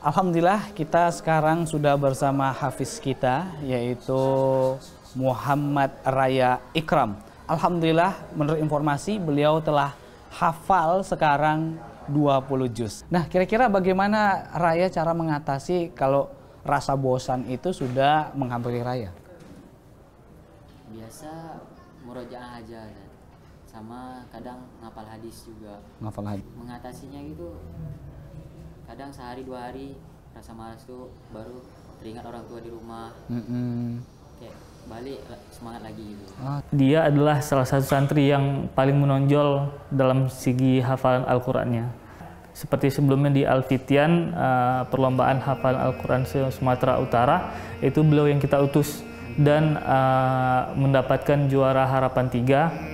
Alhamdulillah kita sekarang sudah bersama hafiz kita yaitu Muhammad Raya Ikram. Alhamdulillah menurut informasi beliau telah hafal sekarang 20 juz. Nah kira-kira bagaimana Raya cara mengatasi kalau rasa bosan itu sudah menghampiri Raya? Biasa murojaah aja sama kadang ngapal hadis juga. Ngapal hadis. Mengatasinya gitu kadang sehari dua hari rasa malas tuh baru teringat orang tua di rumah mm -hmm. kayak balik semangat lagi gitu ah, dia adalah salah satu santri yang paling menonjol dalam segi hafalan Al-Qur'annya seperti sebelumnya di Alfitian ah, perlombaan hafalan Al-Qur'an Sumatera Utara itu beliau yang kita utus dan ah, mendapatkan juara harapan tiga